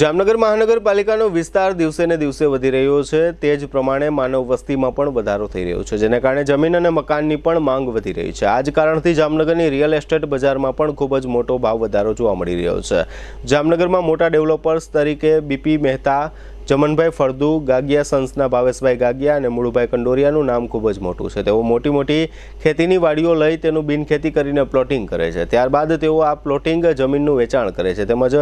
જામનગર મહાનગરપાલિકાનો વિસ્તાર દિવસેને દિવસે વધી રહ્યો છે તે જ પ્રમાણે માનવ વસ્તીમાં પણ વધારો થઈ રહ્યો છે જેને કારણે જમીન અને મકાનની પણ માંગ વધી રહી છે આ જ કારણથી જામનગરની રિયલ એસ્ટેટ બજારમાં પણ ખૂબ જ મોટો ભાવ વધારો જોવા મળી રહ્યો છે જામનગરમાં મોટા ડેવલપર્સ તરીકે બીપી મહેતા ચમનભાઈ ફળદુ ગાગિયા સન્સના ભાવેશભાઈ ગાગિયા અને મુળુભાઈ કંડોરિયાનું નામ ખૂબ જ મોટું છે તેઓ મોટી મોટી ખેતીની વાડીઓ લઈ તેનું બિનખેતી કરીને પ્લોટિંગ કરે છે ત્યારબાદ તેઓ આ પ્લોટિંગ જમીનનું વેચાણ કરે છે તેમજ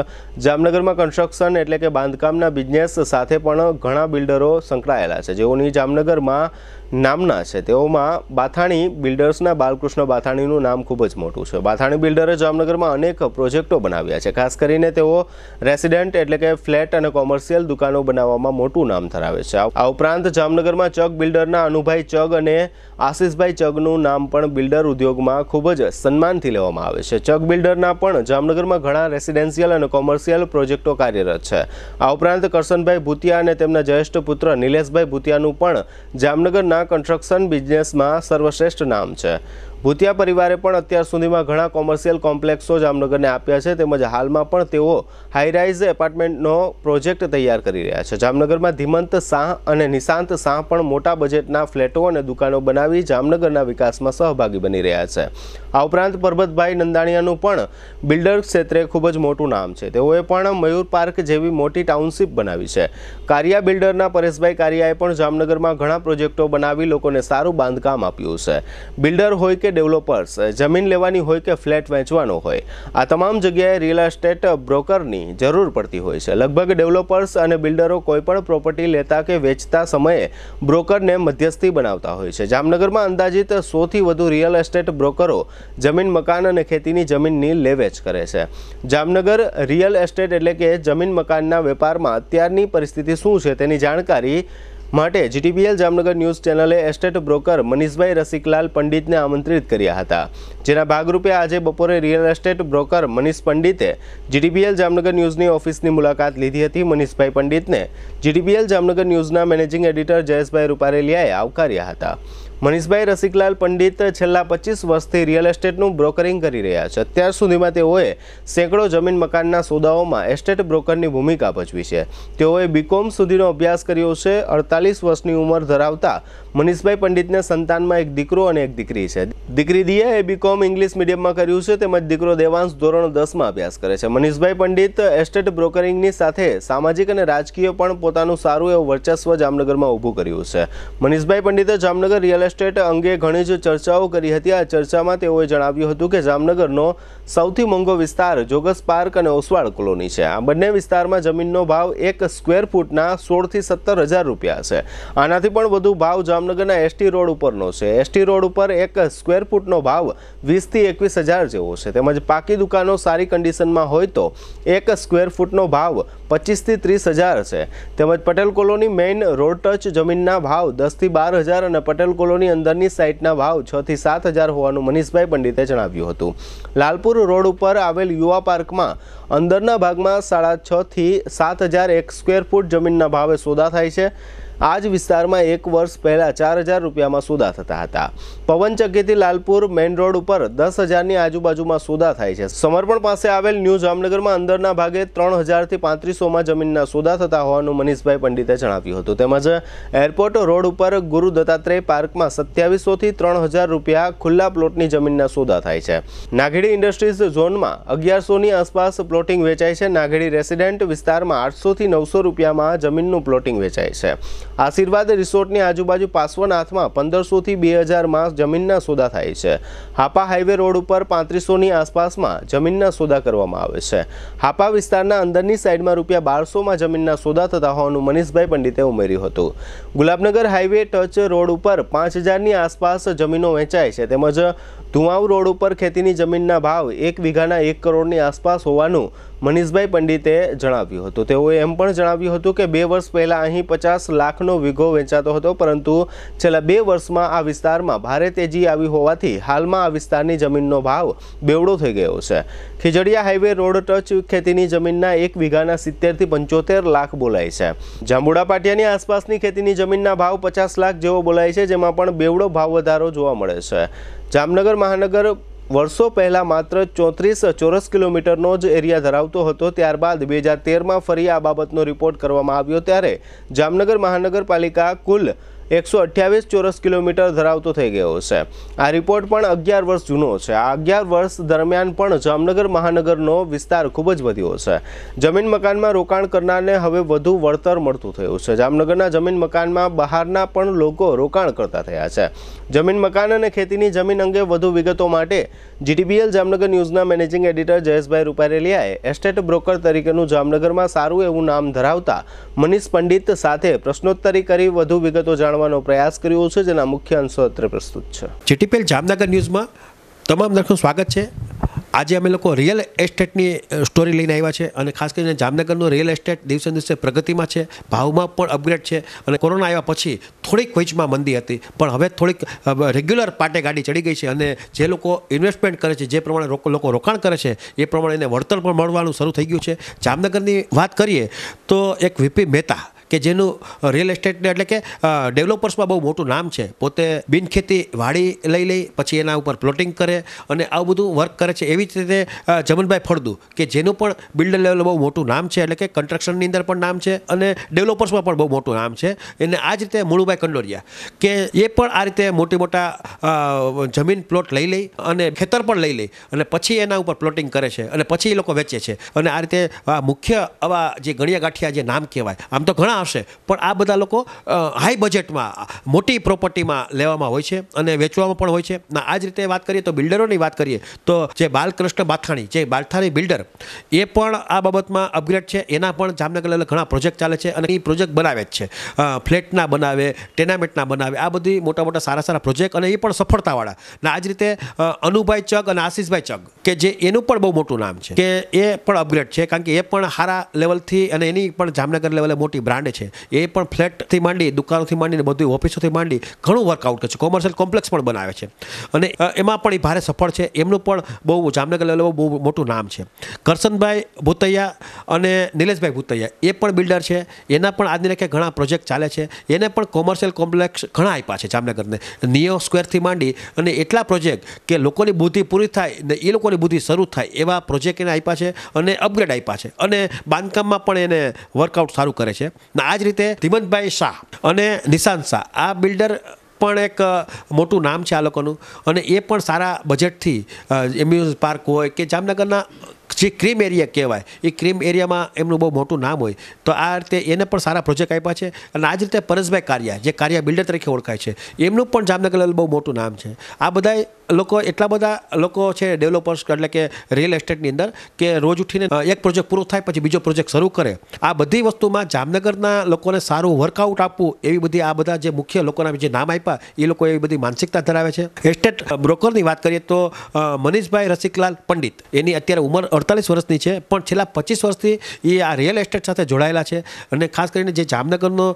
જામનગરમાં કન્સ્ટ્રક્શન એટલે કે બાંધકામના બિઝનેસ સાથે પણ ઘણા બિલ્ડરો સંકળાયેલા છે જેઓની જામનગરમાં નામના છે તેઓમાં બાથાણી બિલ્ડર્સના બાલકૃષ્ણ બાથાણીનું નામ ખૂબ જ મોટું છે બાથાણી બિલ્ડરે જામનગરમાં અનેક પ્રોજેક્ટો બનાવ્યા છે ખાસ કરીને તેઓ રેસિડેન્ટ એટલે કે ફ્લેટ અને કોમર્શિયલ દુકાનો બનાવવામાં મોટું નામ ધરાવે છે આ ઉપરાંત જામનગરમાં ચગ બિલ્ડરના અનુભાઈ ચગ અને આશિષભાઈ ચગનું નામ પણ બિલ્ડર ઉદ્યોગમાં ખૂબ જ સન્માનથી લેવામાં આવે છે ચગ બિલ્ડરના પણ જામનગરમાં ઘણા રેસિડેન્શિયલ અને કોમર્શિયલ પ્રોજેક્ટો કાર્યરત છે આ ઉપરાંત કરશનભાઈ ભૂતિયા અને તેમના જ્યેષ્ઠ પુત્ર નિલેશભાઈ ભૂતિયાનું પણ જામનગરના કન્સ્ટ્રક્શન બિઝનેસમાં સર્વશ્રેષ્ઠ નામ છે ભૂતિયા પરિવારે પણ અત્યાર સુધીમાં ઘણા કોમર્શિયલ કોમ્પ્લેક્સો જામનગરને આપ્યા છે તેમજ હાલમાં પણ તેઓ હાઈરાઇઝ એપાર્ટમેન્ટનો પ્રોજેક્ટ તૈયાર કરી રહ્યા છે જામનગરમાં ધીમંત શાહ અને નિશાંત શાહ પણ મોટા બજેટના ફ્લેટો અને દુકાનો બનાવી જામનગરના વિકાસમાં સહભાગી બની રહ્યા છે આ ઉપરાંત પરબતભાઈ નંદાણીયાનું પણ બિલ્ડર ક્ષેત્રે ખૂબ જ મોટું નામ છે તેઓએ પણ મયુર પાર્ક જેવી મોટી ટાઉનશીપ બનાવી છે કારિયા બિલ્ડરના પરેશભાઈ કારિયાએ પણ જામનગરમાં ઘણા પ્રોજેક્ટો બનાવી લોકોને સારું બાંધકામ આપ્યું છે બિલ્ડર હોય કે કે ડેવલપર્સ જમીન લેવાની હોય કે ફ્લેટ વેચવાનો હોય આ તમામ જગ્યાએ રિયલ એસ્ટેટ બ્રોકરની જરૂર પડતી હોય છે લગભગ ડેવલપર્સ અને બિલ્ડરો કોઈપણ પ્રોપર્ટી લેતા કે વેચતા સમયે બ્રોકરને મધ્યસ્થી બનાવતા હોય છે જામનગરમાં અંદાજિત સોથી વધુ રિયલ એસ્ટેટ બ્રોકરો જમીન મકાન અને ખેતીની જમીનની લેવેચ કરે છે જામનગર રિયલ એસ્ટેટ એટલે કે જમીન મકાનના વેપારમાં અત્યારની પરિસ્થિતિ શું છે તેની જાણકારી માટે જીટીપીએલ જામનગર ન્યૂઝ ચેનલે એસ્ટેટ બ્રોકર મનીષભાઈ રસિકલાલ પંડિતને આમંત્રિત કર્યા હતા જેના ભાગરૂપે આજે બપોરે રિયલ એસ્ટેટ બ્રોકર મનીષ પંડિતે જીટીપીએલ જામનગર ન્યૂઝની ઓફિસની મુલાકાત લીધી હતી મનીષભાઈ પંડિતને જીટીપીએલ જામનગર ન્યૂઝના મેનેજિંગ એડિટર જયેશભાઈ રૂપારેલિયાએ આવકાર્યા હતા મનીષભાઈ રસિકલાલ પંડિત છેલ્લા પચીસ વર્ષથી રિયલ એસ્ટેટનું બ્રોકરિંગ કરી રહ્યા છે અત્યાર સુધીમાં તેઓએ સેંકડો જમીન મકાનના સોદાઓમાં એસ્ટેટ બ્રોકરની ભૂમિકા ભજવી છે તેઓએ બીકોમ સુધીનો અભ્યાસ કર્યો છે અડતાલીસ વર્ષની ઉંમર ધરાવતા મનીષભાઈ પંડિતને સંતાનમાં એક દીકરો અને એક દીકરી છે દીકરી દિયા એ બીકોમ ઇંગ્લિશ મીડિયમમાં કર્યું છે તેમજ દીકરો દેવાંશ ધોરણ દસમાં અભ્યાસ કરે છે મનીષભાઈ પંડિત એસ્ટેટ બ્રોકરિંગની સાથે સામાજિક અને રાજકીય પણ પોતાનું સારું એવું વર્ચસ્વ જામનગરમાં ઊભું કર્યું છે મનીષભાઈ પંડિતે જામનગર રિયલ એસ્ટેટ અંગે ઘણી જ ચર્ચાઓ કરી હતી આ ચર્ચામાં તેઓએ જણાવ્યું હતું કે જામનગરનો સૌથી મોંઘો વિસ્તાર જોગસ પાર્ક અને ઓસવાળ કોલોની છે આ બંને વિસ્તારમાં જમીનનો ભાવ એક સ્ક્વેર ફૂટના સોળથી સત્તર હજાર રૂપિયા છે આનાથી પણ વધુ ભાવ જામનગરના એસટી રોડ ઉપરનો છે એસટી રોડ ઉપર એક સ્ક્વેર ફૂટનો ભાવ વીસથી એકવીસ હજાર જેવો છે તેમજ પાકી દુકાનો સારી કન્ડિશનમાં હોય તો એક સ્ક્વેર ફૂટનો ભાવ પચીસથી ત્રીસ હજાર છે તેમજ Patel colony main road touch જમીનના ભાવ દસથી બાર હજાર અને પટેલ કોલોની અંદરની સાઇટના ભાવ છથી સાત હજાર હોવાનું મનીષભાઈ પંડિતે જણાવ્યું હતું લાલપુર રોડ ઉપર આવેલ યુવા પાર્કમાં અંદરના ભાગમાં સાડા છથી સાત હજાર એક સ્ક્વેર ફૂટ જમીનના ભાવે સોદા થાય છે આ જ વિસ્તારમાં એક વર્ષ પહેલાં ચાર હજાર રૂપિયામાં સોદા થતા હતા પવનચક્કીથી લાલપુર મેઇન રોડ ઉપર દસ હજારની આજુબાજુમાં સોદા થાય છે સમર્પણ પાસે આવેલ ન્યૂ જામનગરમાં અંદરના ભાગે ત્રણ હજારથી પાંત્રીસોમાં જમીનના સોદા થતા હોવાનું મનીષભાઈ પંડિતે જણાવ્યું હતું તેમજ એરપોર્ટ રોડ ઉપર ગુરુ દત્તાત્રેય પાર્કમાં સત્યાવીસોથી ત્રણ હજાર રૂપિયા ખુલ્લા પ્લોટની જમીનના સોદા થાય છે નાઘેડી ઇન્ડસ્ટ્રીઝ ઝોનમાં અગિયારસોની આસપાસ પ્લોટિંગ વેચાય છે નાઘેડી રેસિડેન્ટ વિસ્તારમાં આઠસોથી નવસો રૂપિયામાં જમીનનું પ્લોટિંગ વેચાય છે આશીર્વાદ રિસોર્ટની આજુબાજુ પાસવનાથમાં પંદરસોથી બે હજાર માસ જમીનના સોદા થાય છે હાપા હાઈવે રોડ ઉપર પાંત્રીસોની આસપાસમાં જમીનના સોદા કરવામાં આવે છે હાપા વિસ્તારના અંદરની સાઈડમાં રૂપિયા બારસોમાં જમીનના સોદા થતા હોવાનું મનીષભાઈ પંડિતે ઉમેર્યું હતું ગુલાબનગર હાઈવે ટચ રોડ ઉપર પાંચ હજારની આસપાસ જમીનો વેચાય છે તેમજ ધુવાઉ રોડ ઉપર ખેતીની જમીનના ભાવ એક વીઘાના એક કરોડની આસપાસ હોવાનું મનીષભાઈ પંડિતે જણાવ્યું હતું તેઓએ એમ પણ જણાવ્યું હતું કે બે વર્ષ પહેલાં અહીં પચાસ લાખનો વીઘો વેચાતો હતો પરંતુ છેલ્લા બે વર્ષમાં આ વિસ્તારમાં ભારે તેજી આવી હોવાથી હાલમાં આ વિસ્તારની જમીનનો ભાવ બેવડો થઈ ગયો છે ખીજડીયા હાઈવે રોડ ટચ ખેતીની જમીનના એક વીઘાના સિત્તેરથી પંચોતેર લાખ બોલાય છે જાંબુડા પાટિયાની આસપાસની ખેતીની જમીનના ભાવ પચાસ લાખ જેવો બોલાય છે જેમાં પણ બેવડો ભાવ વધારો જોવા મળે છે જામનગર મહાનગર વર્ષો પહેલાં માત્ર ચોત્રીસ ચોરસ કિલોમીટરનો જ એરિયા ધરાવતો હતો ત્યારબાદ બે હજાર તેરમાં ફરી આ બાબતનો રિપોર્ટ કરવામાં આવ્યો ત્યારે જામનગર મહાનગરપાલિકા કુલ એકસો અઠ્યાવીસ ચોરસ કિલોમીટર ધરાવતો થઈ ગયો છે આ રિપોર્ટ પણ અગિયાર વર્ષ જૂનો છે આ અગિયાર વર્ષ દરમિયાન પણ જામનગર મહાનગરનો વિસ્તાર ખૂબ જ વધ્યો છે જમીન મકાનમાં રોકાણ કરનારને હવે વધુ વળતર મળતું થયું છે જામનગરના જમીન મકાનમાં બહારના પણ લોકો રોકાણ કરતા થયા છે જમીન મકાન અને ખેતીની જમીન અંગે વધુ વિગતો માટે જીટીબીએલ જામનગર ન્યૂઝના મેનેજિંગ એડિટર જયેશભાઈ રૂપારેલિયાએ એસ્ટેટ બ્રોકર તરીકેનું જામનગરમાં સારું એવું નામ ધરાવતા મનીષ પંડિત સાથે પ્રશ્નોત્તરી કરી વધુ વિગતો જાણવા જણાવવાનો પ્રયાસ કર્યો છે જેના મુખ્ય અંશો અત્રે પ્રસ્તુત છે જીટીપીએલ જામનગર ન્યૂઝમાં તમામ દર્શકનું સ્વાગત છે આજે અમે લોકો રિયલ એસ્ટેટની સ્ટોરી લઈને આવ્યા છે અને ખાસ કરીને જામનગરનું રિયલ એસ્ટેટ દિવસે દિવસે પ્રગતિમાં છે ભાવમાં પણ અપગ્રેડ છે અને કોરોના આવ્યા પછી થોડીક વેચમાં મંદી હતી પણ હવે થોડીક રેગ્યુલર પાટે ગાડી ચડી ગઈ છે અને જે લોકો ઇન્વેસ્ટમેન્ટ કરે છે જે પ્રમાણે લોકો રોકાણ કરે છે એ પ્રમાણે એને વળતર પણ મળવાનું શરૂ થઈ ગયું છે જામનગરની વાત કરીએ તો એક વીપી મહેતા કે જેનું રિયલ એસ્ટેટને એટલે કે ડેવલપર્સમાં બહુ મોટું નામ છે પોતે બિનખેતી વાડી લઈ લઈ પછી એના ઉપર પ્લોટિંગ કરે અને આવું બધું વર્ક કરે છે એવી જ રીતે જમનભાઈ ફળદુ કે જેનું પણ બિલ્ડર લેવલ બહુ મોટું નામ છે એટલે કે કન્સ્ટ્રક્શનની અંદર પણ નામ છે અને ડેવલપર્સમાં પણ બહુ મોટું નામ છે એને આ જ રીતે મુળુભાઈ કંડોરિયા કે એ પણ આ રીતે મોટી મોટા જમીન પ્લોટ લઈ લઈ અને ખેતર પણ લઈ લઈ અને પછી એના ઉપર પ્લોટિંગ કરે છે અને પછી એ લોકો વેચે છે અને આ રીતે આ મુખ્ય આવા જે ગણિયા ગાંઠિયા જે નામ કહેવાય આમ તો ઘણા આવશે પણ આ બધા લોકો હાઈ બજેટમાં મોટી પ્રોપર્ટીમાં લેવામાં હોય છે અને વેચવામાં પણ હોય છે ના આ જ રીતે વાત કરીએ તો બિલ્ડરોની વાત કરીએ તો જે બાલકૃષ્ણ બાથાણી જે બાલથાણી બિલ્ડર એ પણ આ બાબતમાં અપગ્રેડ છે એના પણ જામનગર લેવલે ઘણા પ્રોજેક્ટ ચાલે છે અને એ પ્રોજેક્ટ બનાવે જ છે ફ્લેટના બનાવે ટેનામેન્ટના બનાવે આ બધી મોટા મોટા સારા સારા પ્રોજેક્ટ અને એ પણ સફળતાવાળા ને આ જ રીતે અનુભાઈ ચગ અને આશીષભાઈ ચગ કે જે એનું પણ બહુ મોટું નામ છે કે એ પણ અપગ્રેડ છે કારણ કે એ પણ સારા લેવલથી અને એની પણ જામનગર લેવલે મોટી બ્રાન્ડ માંડે છે એ પણ ફ્લેટથી માંડી દુકાનોથી માંડીને બધી ઓફિસોથી માંડી ઘણું વર્કઆઉટ કરે છે કોમર્શિયલ કોમ્પ્લેક્સ પણ બનાવે છે અને એમાં પણ એ ભારે સફળ છે એમનું પણ બહુ જામનગર લેવલે બહુ મોટું નામ છે કરશનભાઈ ભૂતૈયા અને નિલેશભાઈ ભૂતૈયા એ પણ બિલ્ડર છે એના પણ આજની લેખે ઘણા પ્રોજેક્ટ ચાલે છે એને પણ કોમર્શિયલ કોમ્પ્લેક્સ ઘણા આપ્યા છે જામનગરને નિયો સ્ક્વેરથી માંડી અને એટલા પ્રોજેક્ટ કે લોકોની બુદ્ધિ પૂરી થાય ને એ લોકોની બુદ્ધિ શરૂ થાય એવા પ્રોજેક્ટ એને આપ્યા છે અને અપગ્રેડ આપ્યા છે અને બાંધકામમાં પણ એને વર્કઆઉટ સારું કરે છે આ જ રીતે ધીમંતભાઈ શાહ અને નિશાંત શાહ આ બિલ્ડર પણ એક મોટું નામ છે આ લોકોનું અને એ પણ સારા બજેટથી એમ્યુઝ પાર્ક હોય કે જામનગરના જે ક્રીમ એરિયા કહેવાય એ ક્રીમ એરિયામાં એમનું બહુ મોટું નામ હોય તો આ રીતે એને પણ સારા પ્રોજેક્ટ આપ્યા છે અને આ જ રીતે પરેશભાઈ કારિયા જે કારિયા બિલ્ડર તરીકે ઓળખાય છે એમનું પણ જામનગર બહુ મોટું નામ છે આ બધાય લોકો એટલા બધા લોકો છે ડેવલપર્સ એટલે કે રિયલ એસ્ટેટની અંદર કે રોજ ઉઠીને એક પ્રોજેક્ટ પૂરો થાય પછી બીજો પ્રોજેક્ટ શરૂ કરે આ બધી વસ્તુમાં જામનગરના લોકોને સારું વર્કઆઉટ આપવું એવી બધી આ બધા જે મુખ્ય લોકોના જે નામ આપ્યા એ લોકો એવી બધી માનસિકતા ધરાવે છે એસ્ટેટ બ્રોકરની વાત કરીએ તો મનીષભાઈ રસિકલાલ પંડિત એની અત્યારે ઉંમર અડતાલીસ વર્ષની છે પણ છેલ્લા પચીસ વર્ષથી એ આ રિયલ એસ્ટેટ સાથે જોડાયેલા છે અને ખાસ કરીને જે જામનગરનો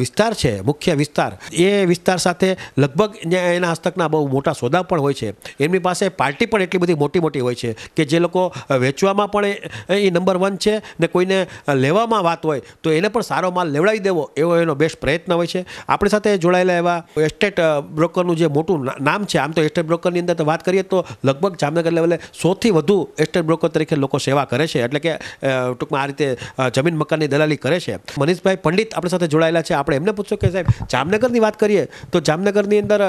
વિસ્તાર છે મુખ્ય વિસ્તાર એ વિસ્તાર સાથે લગભગ એના હસ્તકના બહુ મોટા સોદા પણ હોય છે એમની પાસે પાર્ટી પણ એટલી બધી મોટી મોટી હોય છે કે જે લોકો વેચવામાં પણ એ નંબર વન છે ને કોઈને લેવામાં વાત હોય તો એને પણ સારો માલ લેવડાવી દેવો એવો એનો બેસ્ટ પ્રયત્ન હોય છે આપણી સાથે જોડાયેલા એવા એસ્ટેટ બ્રોકરનું જે મોટું નામ છે આમ તો એસ્ટેટ બ્રોકરની અંદર તો વાત કરીએ તો લગભગ જામનગર લેવલે સૌથી વધુ એસ્ટેટ બ્રોકર લોકો તરીકે લોકો સેવા કરે છે એટલે કે ટૂંકમાં આ રીતે જમીન મકાનની દલાલી કરે છે મનીષભાઈ પંડિત આપણી સાથે જોડાયેલા છે આપણે એમને પૂછશું કે સાહેબ જામનગરની વાત કરીએ તો જામનગરની અંદર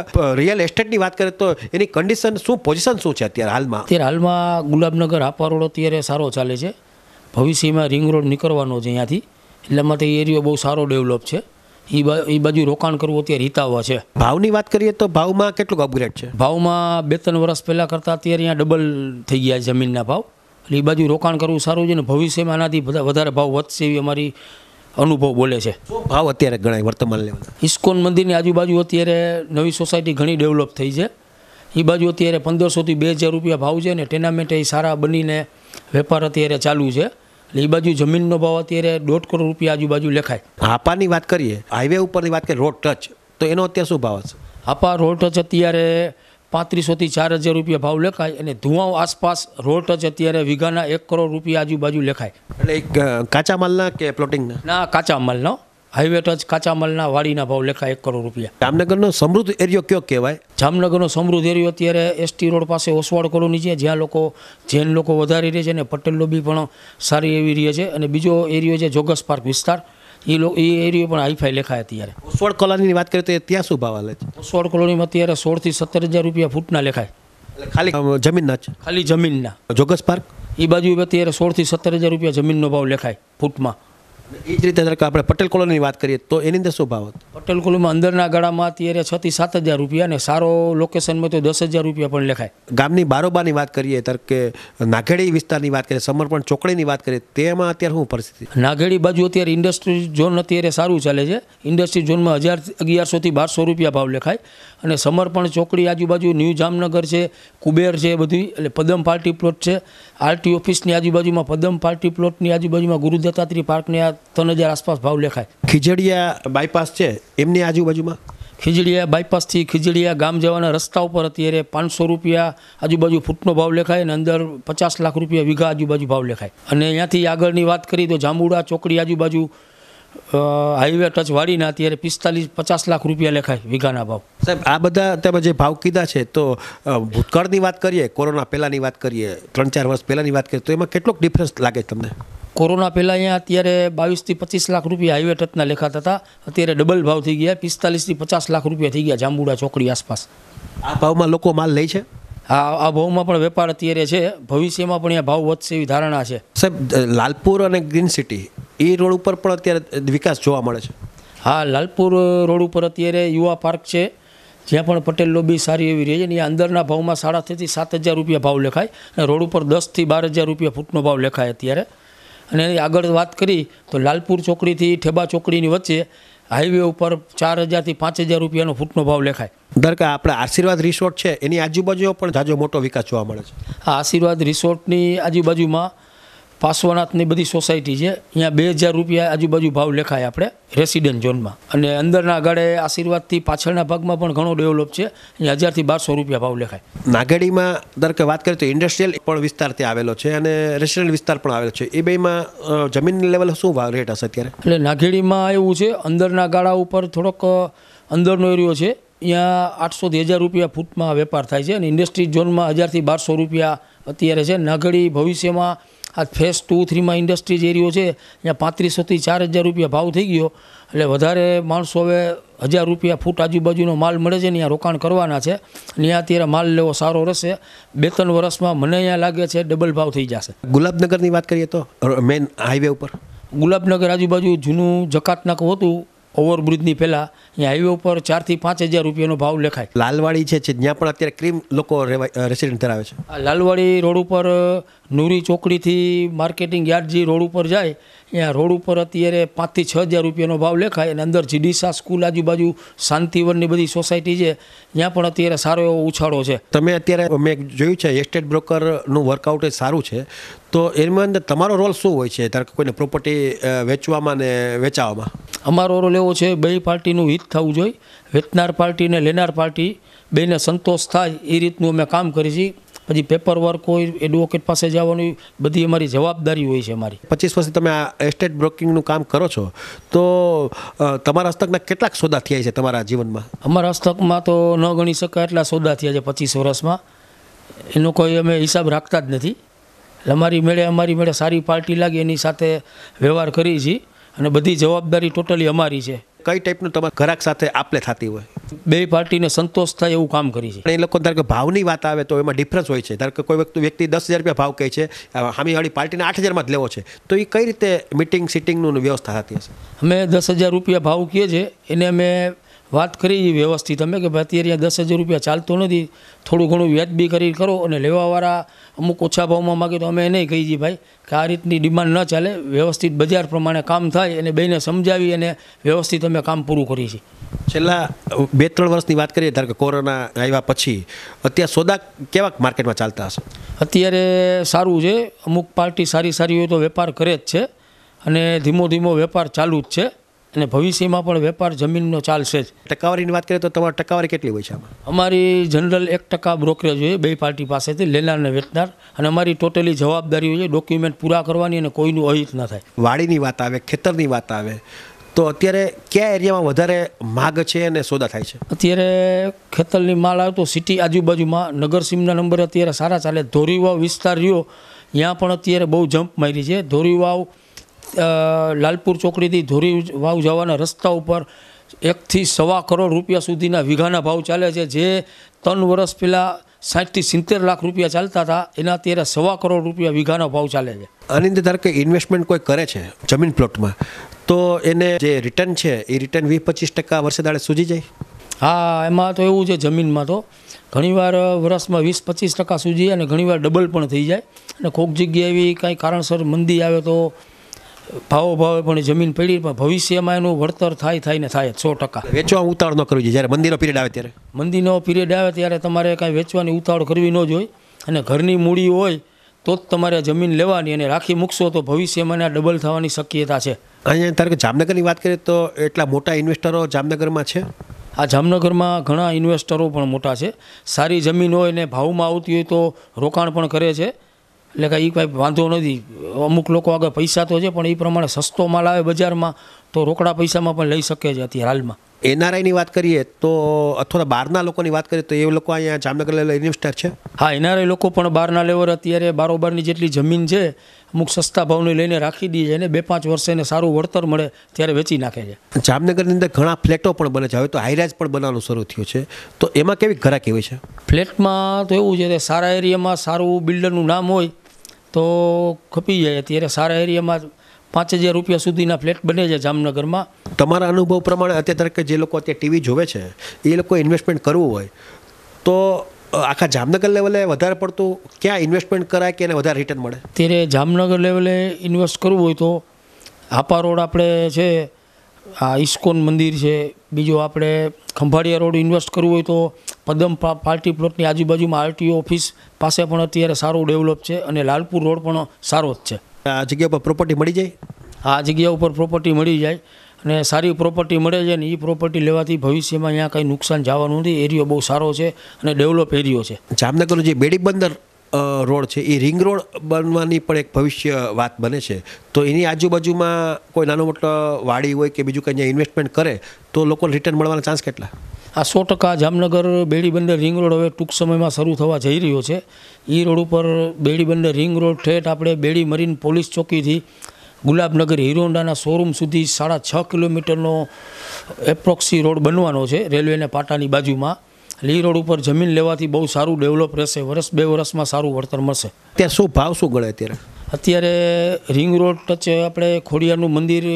રિયલ એસ્ટેટની વાત કરીએ તો એની કન્ડિશન શું પોઝિશન શું છે અત્યારે હાલમાં અત્યારે હાલમાં ગુલાબનગર આપવા રોડ અત્યારે સારો ચાલે છે ભવિષ્યમાં રિંગ રોડ નીકળવાનો છે અહીંયાથી એટલે માટે એરિયો બહુ સારો ડેવલપ છે એ એ બાજુ રોકાણ કરવું અત્યારે હિતાવવા છે ભાવની વાત કરીએ તો ભાવમાં કેટલું અપગ્રેડ છે ભાવમાં બે ત્રણ વર્ષ પહેલાં કરતાં અત્યારે અહીંયા ડબલ થઈ ગયા જમીનના ભાવ એટલે એ બાજુ રોકાણ કરવું સારું છે ને ભવિષ્યમાં આનાથી વધારે ભાવ વધશે એવી અમારી અનુભવ બોલે છે ભાવ અત્યારે ગણાય વર્તમાન લેવલ ઇસ્કોન મંદિરની આજુબાજુ અત્યારે નવી સોસાયટી ઘણી ડેવલપ થઈ છે એ બાજુ અત્યારે પંદરસોથી બે હજાર રૂપિયા ભાવ છે અને ટેનામેન્ટ એ સારા બનીને વેપાર અત્યારે ચાલુ છે એટલે એ બાજુ જમીનનો ભાવ અત્યારે દોઢ કરોડ રૂપિયા આજુબાજુ લેખાય હાપાની વાત કરીએ હાઈવે ઉપરની વાત કરીએ રોડ ટચ તો એનો અત્યારે શું ભાવ હશે હાપા રોડ ટચ અત્યારે પાંત્રીસોથી ચાર હજાર રૂપિયા ભાવ લેખાય અને ધુવાઓ આસપાસ રોડ ટચ અત્યારે વીઘાના એક કરોડ રૂપિયા આજુબાજુ લેખાય એટલે એક કાચા માલના કે પ્લોટિંગના ના કાચા માલનો હાઈવે ટચ કાચા માલના વાડીના ભાવ લેખાય એક કરોડ રૂપિયા જામનગરનો સમૃદ્ધ એરિયો કયો કહેવાય જામનગરનો સમૃદ્ધ એરિયો અત્યારે એસટી રોડ પાસે ઓસવાડ કોલોની છે જ્યાં લોકો જૈન લોકો વધારે રહે છે અને પટેલ લોબી પણ સારી એવી રહે છે અને બીજો એરિયો છે જોગસ પાર્ક વિસ્તાર એ લોકો એ એરિયો પણ હાઈફાઈ લેખાય અત્યારે ઓસવાડ કોલોનીની વાત કરીએ તો ત્યાં શું ભાવ હાલે છે ઓસવાડ કોલોનીમાં અત્યારે સોળથી સત્તર હજાર રૂપિયા ફૂટના લેખાય ખાલી જમીનના જ ખાલી જમીનના જોગસ પાર્ક એ બાજુ અત્યારે સોળથી સત્તર હજાર રૂપિયા જમીનનો ભાવ લેખાય ફૂટમાં એ જ રીતે આપણે પટેલ કોલોની વાત કરીએ તો એની અંદર શું ભાવ હતો પટેલ કોલોનીમાં અંદરના ગાળામાં અત્યારે છ થી સાત હજાર રૂપિયા અને સારો લોકેશનમાં તો દસ હજાર રૂપિયા પણ લેખાય ગામની બારોબારની વાત કરીએ તર કે નાઘેડી વિસ્તારની વાત કરીએ સમર્પણ ચોકડીની વાત કરીએ તેમાં અત્યારે શું પરિસ્થિતિ નાઘેડી બાજુ અત્યારે ઇન્ડસ્ટ્રી ઝોન અત્યારે સારું ચાલે છે ઇન્ડસ્ટ્રી ઝોનમાં હજાર અગિયારસોથી બારસો રૂપિયા ભાવ લેખાય અને સમર્પણ ચોકડી આજુબાજુ ન્યૂ જામનગર છે કુબેર છે બધી એટલે પદમ પાર્ટી પ્લોટ છે આરટી ઓફિસની આજુબાજુમાં પદમ પાર્ટી પ્લોટની આજુબાજુમાં ગુરુ પાર્કની આ ત્રણ હજાર આસપાસ ભાવ લેખાય ખીજડીયા બાયપાસ છે એમની આજુબાજુમાં ખીજડીયા બાયપાસથી ખીજડીયા ગામ જવાના રસ્તા ઉપર અત્યારે પાંચસો રૂપિયા આજુબાજુ ફૂટનો ભાવ લેખાય અને અંદર પચાસ લાખ રૂપિયા વીઘા આજુબાજુ ભાવ લેખાય અને અહીંયાથી આગળની વાત કરીએ તો જાંબુડા ચોકડી આજુબાજુ હાઈવે ટચ વાળીના અત્યારે પિસ્તાલીસ પચાસ લાખ રૂપિયા લેખાય વીઘાના ભાવ સાહેબ આ બધા તમે જે ભાવ કીધા છે તો ભૂતકાળની વાત કરીએ કોરોના પહેલાંની વાત કરીએ ત્રણ ચાર વર્ષ પહેલાંની વાત કરીએ તો એમાં કેટલોક ડિફરન્સ લાગે તમને કોરોના પહેલાં અહીંયા અત્યારે બાવીસથી પચીસ લાખ રૂપિયા હાઈવે ટચના લેખાતા હતા અત્યારે ડબલ ભાવ થઈ ગયા પિસ્તાલીસથી પચાસ લાખ રૂપિયા થઈ ગયા જાંબુડા ચોકડી આસપાસ આ ભાવમાં લોકો માલ લે છે હા આ ભાવમાં પણ વેપાર અત્યારે છે ભવિષ્યમાં પણ અહીંયા ભાવ વધશે એવી ધારણા છે સાહેબ લાલપુર અને ગ્રીન સિટી એ રોડ ઉપર પણ અત્યારે વિકાસ જોવા મળે છે હા લાલપુર રોડ ઉપર અત્યારે યુવા પાર્ક છે જ્યાં પણ પટેલ લોબી સારી એવી રહે છે ને અંદરના ભાવમાં સાડા સાડાથી સાત હજાર રૂપિયા ભાવ લેખાય અને રોડ ઉપર દસથી બાર હજાર રૂપિયા ફૂટનો ભાવ લેખાય અત્યારે અને એની આગળ વાત કરી તો લાલપુર ચોકડીથી ઠેબા ચોકડીની વચ્ચે હાઈવે ઉપર ચાર હજારથી પાંચ હજાર રૂપિયાનો ફૂટનો ભાવ લેખાય દર આપણે આશીર્વાદ રિસોર્ટ છે એની આજુબાજુ પણ ઝાઝો મોટો વિકાસ જોવા મળે છે આ આશીર્વાદ રિસોર્ટની આજુબાજુમાં પાશ્વનાથની બધી સોસાયટી છે અહીંયા બે હજાર રૂપિયા આજુબાજુ ભાવ લેખાય આપણે રેસિડેન્ટ ઝોનમાં અને અંદરના ગાડે આશીર્વાદથી પાછળના ભાગમાં પણ ઘણો ડેવલપ છે અહીંયા હજારથી બારસો રૂપિયા ભાવ લેખાય નાગડીમાં દર વાત કરીએ તો ઇન્ડસ્ટ્રીયલ પણ વિસ્તાર ત્યાં આવેલો છે અને રેસિડેન્ટ વિસ્તાર પણ આવેલો છે એ બેમાં જમીન લેવલ શું ભાવ રેટ હશે અત્યારે એટલે નાગેડીમાં એવું છે અંદરના ગાળા ઉપર થોડોક અંદરનો એરિયો છે અહીંયા આઠસોથી હજાર રૂપિયા ફૂટમાં વેપાર થાય છે અને ઇન્ડસ્ટ્રી ઝોનમાં હજારથી બારસો રૂપિયા અત્યારે છે નાઘડી ભવિષ્યમાં આ ફેઝ ટુ થ્રીમાં ઇન્ડસ્ટ્રીઝ એરિયો છે અહીંયા પાંત્રીસોથી ચાર હજાર રૂપિયા ભાવ થઈ ગયો એટલે વધારે માણસો હવે હજાર રૂપિયા ફૂટ આજુબાજુનો માલ મળે છે ને અહીંયા રોકાણ કરવાના છે ને અત્યારે માલ લેવો સારો રહેશે બે ત્રણ વર્ષમાં મને અહીંયા લાગે છે ડબલ ભાવ થઈ જશે ગુલાબનગરની વાત કરીએ તો મેન હાઈવે ઉપર ગુલાબનગર આજુબાજુ જૂનું જકાતનાક હતું ઓવરબ્રિજની પહેલાં અહીંયા હાઈવે ઉપર ચારથી પાંચ હજાર રૂપિયાનો ભાવ લેખાય લાલવાડી છે જ્યાં પણ અત્યારે ક્રીમ લોકો રેસિડેન્ટ ધરાવે છે લાલવાડી રોડ ઉપર નુરી ચોકડીથી માર્કેટિંગ યાર્ડ જે રોડ ઉપર જાય અહીંયા રોડ ઉપર અત્યારે પાંચથી છ હજાર રૂપિયાનો ભાવ લેખાય અને અંદર જીડીસા સ્કૂલ આજુબાજુ શાંતિવનની બધી સોસાયટી છે ત્યાં પણ અત્યારે સારો એવો ઉછાળો છે તમે અત્યારે મેં જોયું છે એસ્ટેટ બ્રોકરનું વર્કઆઉટ એ સારું છે તો એમાં અંદર તમારો રોલ શું હોય છે ધારો કોઈને પ્રોપર્ટી વેચવામાં ને વેચાવામાં અમારો રોલ એવો છે બે પાર્ટીનું હિત થવું જોઈએ વેચનાર પાર્ટી ને લેનાર પાર્ટી બેને સંતોષ થાય એ રીતનું અમે કામ કરીએ છીએ પછી પેપર વર્ક હોય એડવોકેટ પાસે જવાની બધી અમારી જવાબદારી હોય છે અમારી પચીસ વર્ષથી તમે આ એસ્ટેટ બ્રોકિંગનું કામ કરો છો તો તમારા હસ્તકના કેટલાક સોદા થયા છે તમારા જીવનમાં અમારા હસ્તકમાં તો ન ગણી શકાય એટલા સોદા થયા છે પચીસ વર્ષમાં એનો કોઈ અમે હિસાબ રાખતા જ નથી અમારી મેળે અમારી મેળે સારી પાર્ટી લાગે એની સાથે વ્યવહાર કરી છીએ અને બધી જવાબદારી ટોટલી અમારી છે કઈ ટાઈપનું તમારે ઘરાક સાથે આપલે થતી હોય બે પાર્ટીને સંતોષ થાય એવું કામ કરી છે એ લોકો ધારો કે ભાવની વાત આવે તો એમાં ડિફરન્સ હોય છે ધારો કે કોઈ વ્યક્તિ વ્યક્તિ દસ હજાર રૂપિયા ભાવ કહે છે સામેવાળી પાર્ટીને આઠ હજારમાં જ લેવો છે તો એ કઈ રીતે મિટિંગ સિટિંગનું વ્યવસ્થા થતી હશે અમે દસ હજાર રૂપિયા ભાવ કહીએ છીએ એને અમે વાત કરી વ્યવસ્થિત અમે કે ભાઈ અત્યારે અહીંયા દસ હજાર રૂપિયા ચાલતું નથી થોડું ઘણું વ્યાજબી કરી કરો અને લેવાવાળા અમુક ઓછા ભાવમાં માગે તો અમે નહીં કહી દઈએ ભાઈ કે આ રીતની ડિમાન્ડ ન ચાલે વ્યવસ્થિત બજાર પ્રમાણે કામ થાય અને બેને સમજાવી અને વ્યવસ્થિત અમે કામ પૂરું કરીએ છીએ છેલ્લા બે ત્રણ વર્ષની વાત કરીએ ધારો કે કોરોના આવ્યા પછી અત્યારે સોદા કેવા માર્કેટમાં ચાલતા હશે અત્યારે સારું છે અમુક પાર્ટી સારી સારી હોય તો વેપાર કરે જ છે અને ધીમો ધીમો વેપાર ચાલુ જ છે અને ભવિષ્યમાં પણ વેપાર જમીનનો ચાલશે જ ટકાવારીની વાત કરીએ તો તમારી ટકાવારી કેટલી હોય છે અમારી જનરલ એક ટકા બ્રોકરેજ હોય બે પાર્ટી પાસેથી લેનારને વેચનાર અને અમારી ટોટલી જવાબદારી હોય છે ડોક્યુમેન્ટ પૂરા કરવાની અને કોઈનું અહિત ન થાય વાડીની વાત આવે ખેતરની વાત આવે તો અત્યારે કયા એરિયામાં વધારે માગ છે અને સોદા થાય છે અત્યારે ખેતરની માલ આવે તો સિટી આજુબાજુમાં નગરસીમના નંબર અત્યારે સારા ચાલે ધોરીવાવ વિસ્તાર રહ્યો ત્યાં પણ અત્યારે બહુ જમ્પ મારી છે ધોરીવાવ લાલપુર ચોકડીથી ધોરી વાવ જવાના રસ્તા ઉપર એકથી સવા કરોડ રૂપિયા સુધીના વીઘાના ભાવ ચાલે છે જે ત્રણ વર્ષ પહેલાં સાઠથી સિત્તેર લાખ રૂપિયા ચાલતા હતા એના અત્યારે સવા કરોડ રૂપિયા વીઘાનો ભાવ ચાલે છે આની અંદર ધારો કે ઇન્વેસ્ટમેન્ટ કોઈ કરે છે જમીન પ્લોટમાં તો એને જે રિટર્ન છે એ રિટર્ન વીસ પચીસ ટકા વર્ષે દાડે સૂજી જાય હા એમાં તો એવું છે જમીનમાં તો ઘણીવાર વર્ષમાં વીસ પચીસ ટકા સૂજી અને ઘણીવાર ડબલ પણ થઈ જાય અને કોઈક જગ્યાએ એવી કાંઈ કારણસર મંદી આવે તો ભાવો ભાવે પણ જમીન પડી પણ ભવિષ્યમાં એનું વળતર થાય થાય ને થાય સો ટકા વેચવા ઉતાવળ ન કરવી જોઈએ જ્યારે મંદિરનો પીરિયડ આવે ત્યારે મંદિરનો પીરિયડ આવે ત્યારે તમારે કાંઈ વેચવાની ઉતાવળ કરવી ન જોઈએ અને ઘરની મૂડી હોય તો જ તમારે જમીન લેવાની અને રાખી મૂકશો તો ભવિષ્યમાં એના ડબલ થવાની શક્યતા છે અહીંયા ધારો કે જામનગરની વાત કરીએ તો એટલા મોટા ઇન્વેસ્ટરો જામનગરમાં છે આ જામનગરમાં ઘણા ઇન્વેસ્ટરો પણ મોટા છે સારી જમીન હોય ને ભાવમાં આવતી હોય તો રોકાણ પણ કરે છે એટલે કે એ કાંઈ વાંધો નથી અમુક લોકો આગળ પૈસા તો છે પણ એ પ્રમાણે સસ્તો માલ આવે બજારમાં તો રોકડા પૈસામાં પણ લઈ શકે છે અત્યારે હાલમાં એનઆરઆઈની વાત કરીએ તો અથવા બહારના લોકોની વાત કરીએ તો એ લોકો અહીંયા જામનગર લેવલ ઇન્વેસ્ટર છે હા એનઆરઆઈ લોકો પણ બહારના લેવલ અત્યારે બારોબારની જેટલી જમીન છે અમુક સસ્તા ભાવને લઈને રાખી દે છે અને બે પાંચ વર્ષે એને સારું વળતર મળે ત્યારે વેચી નાખે છે જામનગરની અંદર ઘણા ફ્લેટો પણ બને છે હવે તો હાઈરાઇઝ પણ બનાવવાનું શરૂ થયું છે તો એમાં કેવી ઘરાક એવી છે ફ્લેટમાં તો એવું છે કે સારા એરિયામાં સારું બિલ્ડરનું નામ હોય તો ખપી જાય અત્યારે સારા એરિયામાં પાંચ હજાર રૂપિયા સુધીના ફ્લેટ બને છે જામનગરમાં તમારા અનુભવ પ્રમાણે અત્યારે કે જે લોકો અત્યારે ટીવી જોવે છે એ લોકો ઇન્વેસ્ટમેન્ટ કરવું હોય તો આખા જામનગર લેવલે વધારે પડતું ક્યાં ઇન્વેસ્ટમેન્ટ કરાય કે એને વધારે રિટર્ન મળે ત્યારે જામનગર લેવલે ઇન્વેસ્ટ કરવું હોય તો હાપા રોડ આપણે છે આ ઇસ્કોન મંદિર છે બીજું આપણે ખંભાળિયા રોડ ઇન્વેસ્ટ કરવું હોય તો પદમ પાર્ટી પ્લોટની આજુબાજુમાં આરટીઓ ઓફિસ પાસે પણ અત્યારે સારું ડેવલપ છે અને લાલપુર રોડ પણ સારો જ છે આ જગ્યા ઉપર પ્રોપર્ટી મળી જાય આ જગ્યા ઉપર પ્રોપર્ટી મળી જાય અને સારી પ્રોપર્ટી મળે છે ને એ પ્રોપર્ટી લેવાથી ભવિષ્યમાં અહીંયા કંઈ નુકસાન જવાનું નથી એરિયો બહુ સારો છે અને ડેવલપ એરિયો છે જામનગરનું જે બેડી બંદર રોડ છે એ રિંગ રોડ બનવાની પણ એક ભવિષ્ય વાત બને છે તો એની આજુબાજુમાં કોઈ નાનો મોટો વાડી હોય કે બીજું કંઈ ઇન્વેસ્ટમેન્ટ કરે તો લોકોને રિટર્ન મળવાના ચાન્સ કેટલા આ સો ટકા જામનગર બેડી બંદર રિંગ રોડ હવે ટૂંક સમયમાં શરૂ થવા જઈ રહ્યો છે એ રોડ ઉપર બેડી બંદર રિંગ રોડ ઠેઠ આપણે બેડી મરીન પોલીસ ચોકીથી ગુલાબનગર હીરોન્ડાના શોરૂમ સુધી સાડા છ કિલોમીટરનો એપ્રોક્સી રોડ બનવાનો છે રેલવેના પાટાની બાજુમાં લી રોડ ઉપર જમીન લેવાથી બહુ સારું ડેવલપ રહેશે વર્ષ બે વર્ષમાં સારું વળતર મળશે ત્યાં શું ભાવ શું ગળે અત્યારે અત્યારે રિંગ રોડ ટચે આપણે ખોડિયારનું મંદિર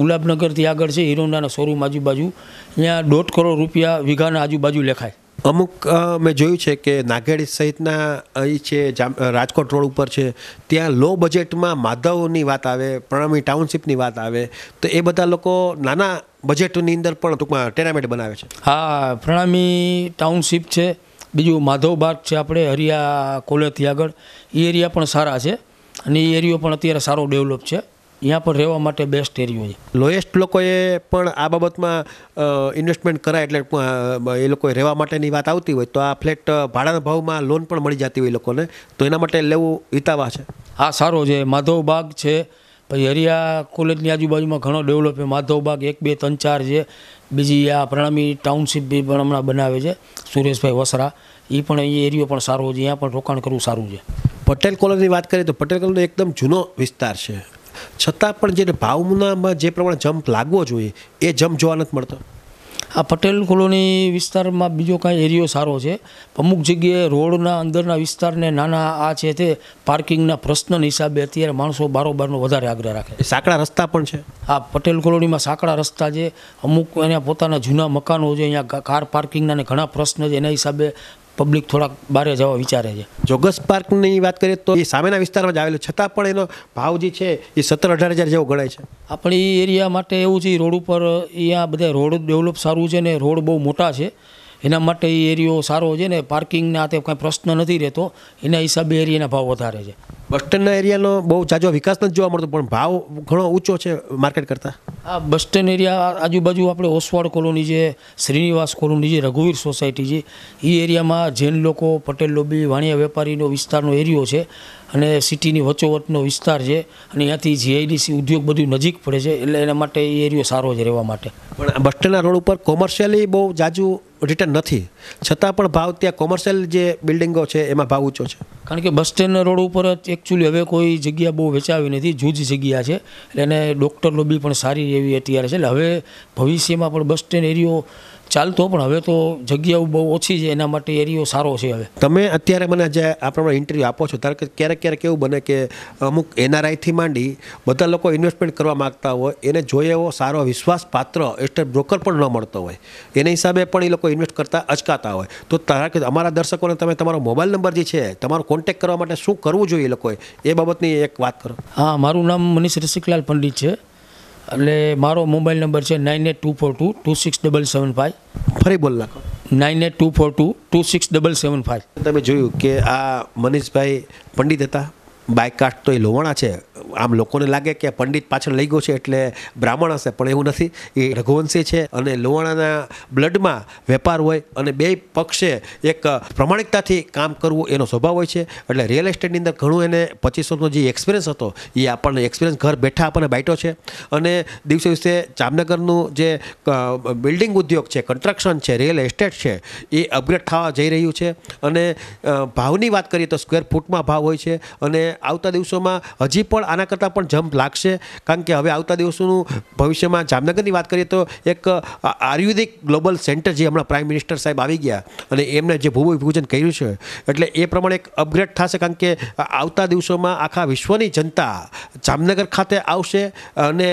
ગુલાબનગરથી આગળ છે હીરોનાના શોરૂમ આજુબાજુ અહીંયા દોઢ કરોડ રૂપિયા વીઘાના આજુબાજુ લેખાય અમુક મેં જોયું છે કે નાગેડી સહિતના અહીં છે રાજકોટ રોડ ઉપર છે ત્યાં લો બજેટમાં માધવની વાત આવે પ્રણામી ટાઉનશીપની વાત આવે તો એ બધા લોકો નાના બજેટની અંદર પણ ટૂંકમાં ટેરામેન્ટ બનાવે છે હા પ્રણામી ટાઉનશીપ છે બીજું માધવ બાગ છે આપણે હરિયા કોલેથી આગળ એ એરિયા પણ સારા છે અને એ એરિયો પણ અત્યારે સારો ડેવલપ છે અહીંયા પણ રહેવા માટે બેસ્ટ એરિયો છે લોએસ્ટ લોકોએ પણ આ બાબતમાં ઇન્વેસ્ટમેન્ટ કરાય એટલે એ લોકોએ રહેવા માટેની વાત આવતી હોય તો આ ફ્લેટ ભાડાના ભાવમાં લોન પણ મળી જતી હોય લોકોને તો એના માટે લેવું હિતાવા છે હા સારો છે માધવ બાગ છે પછી હરિયા કોલેજની આજુબાજુમાં ઘણો ડેવલપ છે માધવબાગ એક બે ત્રણ ચાર છે બીજી આ પ્રણામી ટાઉનશીપ બી પણ હમણાં બનાવે છે સુરેશભાઈ વસરા એ પણ એ એરિયો પણ સારો છે અહીંયા પણ રોકાણ કરવું સારું છે પટેલ કોલેજની વાત કરીએ તો પટેલ કોલોની એકદમ જૂનો વિસ્તાર છે છતાં પણ જે ભાવનામાં જે પ્રમાણે જમ્પ લાગવો જોઈએ એ જમ્પ જોવા નથી મળતો આ પટેલ કોલોની વિસ્તારમાં બીજો કાંઈ એરિયો સારો છે અમુક જગ્યાએ રોડના અંદરના વિસ્તારને નાના આ છે તે પાર્કિંગના પ્રશ્નના હિસાબે અત્યારે માણસો બારોબારનો વધારે આગ્રહ રાખે સાંકડા રસ્તા પણ છે આ પટેલ કોલોનીમાં સાંકડા રસ્તા છે અમુક એના પોતાના જૂના મકાનો છે અહીંયા કાર પાર્કિંગના ને ઘણા પ્રશ્ન છે એના હિસાબે પબ્લિક થોડાક બહાર જવા વિચારે છે જોગસ પાર્કની વાત કરીએ તો એ સામેના વિસ્તારમાં જ આવેલું છતાં પણ એનો ભાવ જે છે એ સત્તર અઢાર હજાર જેવો ગણાય છે આપણે એ એરિયા માટે એવું છે રોડ ઉપર અહીંયા બધા રોડ ડેવલપ સારું છે ને રોડ બહુ મોટા છે એના માટે એ એરિયો સારો છે ને પાર્કિંગના તે કાંઈ પ્રશ્ન નથી રહેતો એના હિસાબે એરિયાના ભાવ વધારે છે બસ સ્ટેન્ડના એરિયાનો બહુ જાજો વિકાસ નથી જોવા મળતો પણ ભાવ ઘણો ઊંચો છે માર્કેટ કરતાં આ બસ સ્ટેન્ડ એરિયા આજુબાજુ આપણે ઓસવાડ કોલોની છે શ્રીનિવાસ કોલોની છે રઘુવીર સોસાયટી છે એ એરિયામાં જૈન લોકો પટેલ લોબી વાણિયા વેપારીનો વિસ્તારનો એરિયો છે અને સિટીની વચ્ચોવચનો વિસ્તાર છે અને ત્યાંથી જીઆઈડીસી ઉદ્યોગ બધું નજીક પડે છે એટલે એના માટે એ એરિયો સારો જ રહેવા માટે પણ બસ સ્ટેન્ડના રોડ ઉપર કોમર્શિયલી બહુ જાજુ રિટર્ન નથી છતાં પણ ભાવ ત્યાં કોમર્શિયલ જે બિલ્ડિંગો છે એમાં ભાવ ઊંચો છે કારણ કે બસ સ્ટેન્ડ રોડ ઉપર જ એકચ્યુઅલી હવે કોઈ જગ્યા બહુ વેચાવી નથી જૂજ જગ્યા છે એટલે એને ડૉક્ટર લોબી પણ સારી એવી અત્યારે છે એટલે હવે ભવિષ્યમાં પણ બસ સ્ટેન્ડ એરિયો ચાલતો પણ હવે તો જગ્યાઓ બહુ ઓછી છે એના માટે એરિયો સારો છે હવે તમે અત્યારે મને જે આ પ્રમાણે ઇન્ટરવ્યૂ આપો છો ત્યારે ક્યારેક ક્યારેક કેવું બને કે અમુક એનઆરઆઈથી માંડી બધા લોકો ઇન્વેસ્ટમેન્ટ કરવા માગતા હોય એને જોઈએ એવો સારો વિશ્વાસપાત્ર એસ્ટેટ બ્રોકર પણ ન મળતો હોય એના હિસાબે પણ એ લોકો ઇન્વેસ્ટ કરતા અચકાતા હોય તો તારા કે અમારા દર્શકોને તમે તમારો મોબાઈલ નંબર જે છે તમારો કોન્ટેક્ટ કરવા માટે શું કરવું જોઈએ એ લોકોએ એ બાબતની એક વાત કરો હા મારું નામ મનીષ રસિકલાલ પંડિત છે એટલે મારો મોબાઈલ નંબર છે nine eight two four two two six double seven five ફરી બોલ નાખો nine eight two four two two six double seven five તમે જોયું કે આ મનીષભાઈ પંડિત હતા કાસ્ટ તો એ લોવાણા છે આમ લોકોને લાગે કે પંડિત પાછળ લઈ ગયો છે એટલે બ્રાહ્મણ હશે પણ એવું નથી એ રઘુવંશી છે અને લોહાણાના બ્લડમાં વેપાર હોય અને બે પક્ષે એક પ્રમાણિકતાથી કામ કરવું એનો સ્વભાવ હોય છે એટલે રિયલ એસ્ટેટની અંદર ઘણું એને પચીસોનો જે એક્સપિરિયન્સ હતો એ આપણને એક્સપિરિયન્સ ઘર બેઠા આપણને બેઠો છે અને દિવસે દિવસે જામનગરનું જે બિલ્ડિંગ ઉદ્યોગ છે કન્સ્ટ્રક્શન છે રિયલ એસ્ટેટ છે એ અપગ્રેડ થવા જઈ રહ્યું છે અને ભાવની વાત કરીએ તો સ્ક્વેર ફૂટમાં ભાવ હોય છે અને આવતા દિવસોમાં હજી પણ આના આના કરતાં પણ જમ્પ લાગશે કારણ કે હવે આવતા દિવસોનું ભવિષ્યમાં જામનગરની વાત કરીએ તો એક આયુર્વેદિક ગ્લોબલ સેન્ટર જે હમણાં પ્રાઇમ મિનિસ્ટર સાહેબ આવી ગયા અને એમને જે ભૂમિ પૂજન કર્યું છે એટલે એ પ્રમાણે એક અપગ્રેડ થશે કારણ કે આવતા દિવસોમાં આખા વિશ્વની જનતા જામનગર ખાતે આવશે અને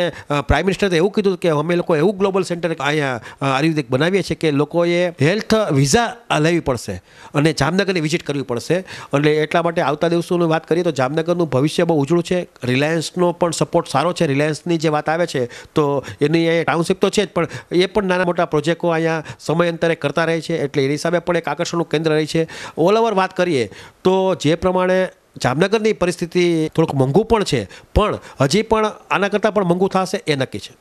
પ્રાઇમ મિનિસ્ટરે એવું કીધું કે અમે લોકો એવું ગ્લોબલ સેન્ટર અહીંયા આયુર્વેદિક બનાવીએ છીએ કે લોકોએ હેલ્થ વિઝા લેવી પડશે અને જામનગરની વિઝિટ કરવી પડશે એટલે એટલા માટે આવતા દિવસોની વાત કરીએ તો જામનગરનું ભવિષ્ય બહુ ઉજળું છે રિલાયન્સ રિલાયન્સનો પણ સપોર્ટ સારો છે રિલાયન્સની જે વાત આવે છે તો એની એ ટાઉનશીપ તો છે જ પણ એ પણ નાના મોટા પ્રોજેક્ટો અહીંયા સમયાંતરે કરતા રહે છે એટલે એ હિસાબે પણ એક આકર્ષણનું કેન્દ્ર રહે છે ઓલ ઓવર વાત કરીએ તો જે પ્રમાણે જામનગરની પરિસ્થિતિ થોડુંક મોંઘું પણ છે પણ હજી પણ આના કરતાં પણ મોંઘું થશે એ નક્કી છે